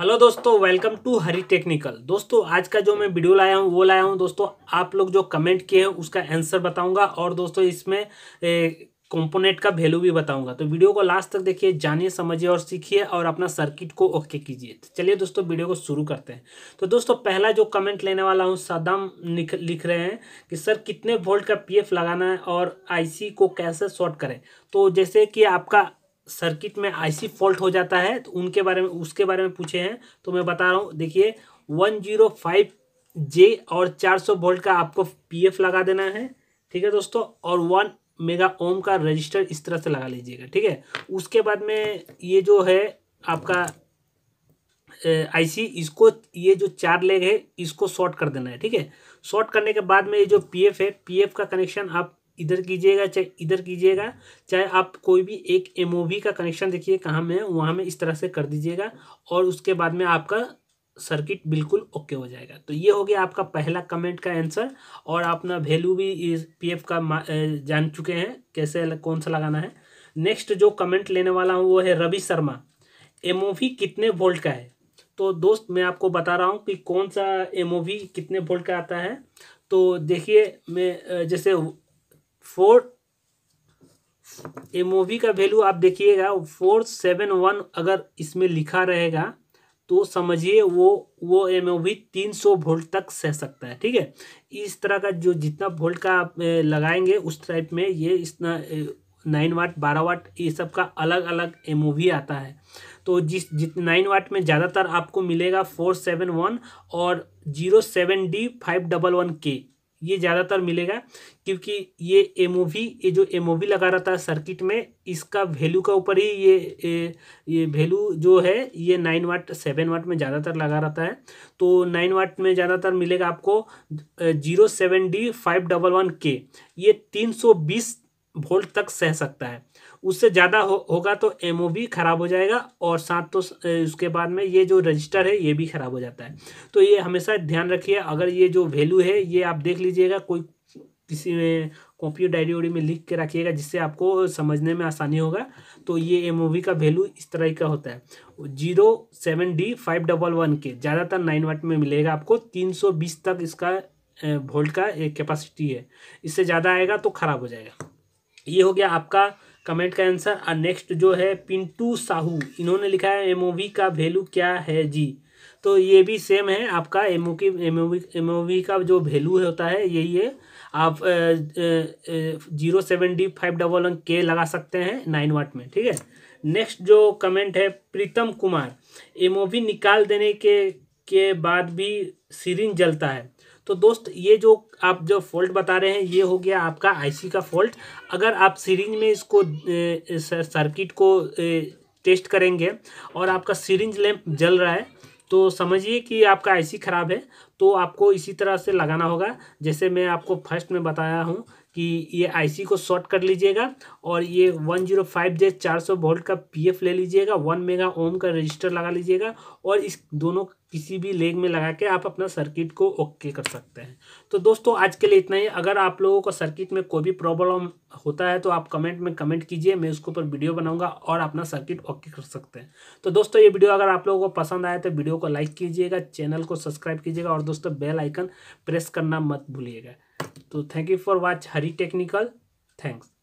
hello दोस्तों welcome to Hari technical दोस्तों आज का जो मैं वीडियो लाया हूँ वो लाया हूँ दोस्तों आप लोग जो कमेंट किए हैं उसका आंसर बताऊंगा और दोस्तों इसमें कंपोनेंट का वैल्यू भी बताऊंगा तो वीडियो को लास्ट तक देखिए जानिए समझिए और सीखिए और अपना सर्किट को ओके कीजिए तो चलिए दोस्तों वीडियो को शुरू करते हैं तो दोस्तों पहला जो कमेंट लेने वाला हूँ सदाम लिख रहे हैं कि सर कितने वोल्ट का पी लगाना है और आई को कैसे शॉर्ट करें तो जैसे कि आपका सर्किट में आईसी फॉल्ट हो जाता है तो उनके बारे में उसके बारे में पूछे हैं तो मैं बता रहा हूँ देखिए वन जीरो फाइव जे और चार सौ वोल्ट का आपको पीएफ लगा देना है ठीक है दोस्तों और वन मेगा ओम का रजिस्टर इस तरह से लगा लीजिएगा ठीक है उसके बाद में ये जो है आपका आईसी इसको ये जो चार लेग है इसको शॉर्ट कर देना है ठीक है शॉर्ट करने के बाद में ये जो पीएफ है पीएफ का कनेक्शन आप इधर कीजिएगा चाहे इधर कीजिएगा चाहे आप कोई भी एक एम का कनेक्शन देखिए कहाँ में है वहाँ में इस तरह से कर दीजिएगा और उसके बाद में आपका सर्किट बिल्कुल ओके हो जाएगा तो ये हो गया आपका पहला कमेंट का आंसर और आप ना वैल्यू भी इस पीएफ का जान चुके हैं कैसे कौन सा लगाना है नेक्स्ट जो कमेंट लेने वाला हूँ वो है रवि शर्मा एम कितने वोल्ट का है तो दोस्त मैं आपको बता रहा हूँ कि कौन सा एम कितने वोल्ट का आता है तो देखिए मैं जैसे फोर एम का वैल्यू आप देखिएगा फोर सेवन वन अगर इसमें लिखा रहेगा तो समझिए वो वो एम ओ वी तीन सौ वोल्ट तक सह सकता है ठीक है इस तरह का जो जितना वोल्ट का आप लगाएंगे उस टाइप में ये इस नाइन वाट बारह वाट ये सब का अलग अलग एम आता है तो जिस जित नाइन वाट में ज़्यादातर आपको मिलेगा फोर सेवन वन और zero seven D five double one के ये ज़्यादातर मिलेगा क्योंकि ये वी ये जो वी लगा रहता है सर्किट में इसका वैल्यू का ऊपर ही ये ये वैल्यू जो है ये नाइन वाट सेवन वाट में ज़्यादातर लगा रहता है तो नाइन वाट में ज़्यादातर मिलेगा आपको zero seven D five double one के ये तीन सौ बीस वोल्ट तक सह सकता है उससे ज़्यादा हो, होगा तो एम ख़राब हो जाएगा और साथ तो उसके बाद में ये जो रजिस्टर है ये भी ख़राब हो जाता है तो ये हमेशा ध्यान रखिए अगर ये जो वैल्यू है ये आप देख लीजिएगा कोई किसी में कॉपी डायरी वायरी में लिख के रखिएगा जिससे आपको समझने में आसानी होगा तो ये एम का वैल्यू इस तरह का होता है zero seven D five double one के ज़्यादातर नाइन वाट में मिलेगा आपको तीन सौ बीस तक इसका वोल्ट का कैपेसिटी है इससे ज़्यादा आएगा तो ख़राब हो जाएगा ये हो गया आपका कमेंट का आंसर और नेक्स्ट जो है पिंटू साहू इन्होंने लिखा है एम का वैल्यू क्या है जी तो ये भी सेम है आपका एम ओ की एम ओ वी का जो वैल्यू होता है यही है आप zero seven D five double one के लगा सकते हैं नाइन वाट में ठीक है नेक्स्ट जो कमेंट है Pritam Kumar M O V निकाल देने के के बाद भी सीरिन जलता है तो दोस्त ये जो आप जो फॉल्ट बता रहे हैं ये हो गया आपका आईसी का फॉल्ट अगर आप सीरिंज में इसको सर्किट को टेस्ट करेंगे और आपका सीरिंज लैंप जल रहा है तो समझिए कि आपका आईसी ख़राब है तो आपको इसी तरह से लगाना होगा जैसे मैं आपको फर्स्ट में बताया हूँ कि ये आईसी को शॉर्ट कर लीजिएगा और ये वन जीरो फाइव जे चार सौ वोल्ट का पीएफ ले लीजिएगा वन मेगा ओम का रजिस्टर लगा लीजिएगा और इस दोनों किसी भी लेग में लगा के आप अपना सर्किट को ओके कर सकते हैं तो दोस्तों आज के लिए इतना ही अगर आप लोगों को सर्किट में कोई भी प्रॉब्लम होता है तो आप कमेंट में कमेंट कीजिए मैं उसके ऊपर वीडियो बनाऊंगा और अपना सर्किट ओके कर सकते हैं तो दोस्तों ये वीडियो अगर आप लोगों को पसंद आया तो वीडियो को लाइक कीजिएगा चैनल को सब्सक्राइब कीजिएगा और दोस्तों बेल आइकन प्रेस करना मत भूलिएगा तो thank you for watch Hari technical thanks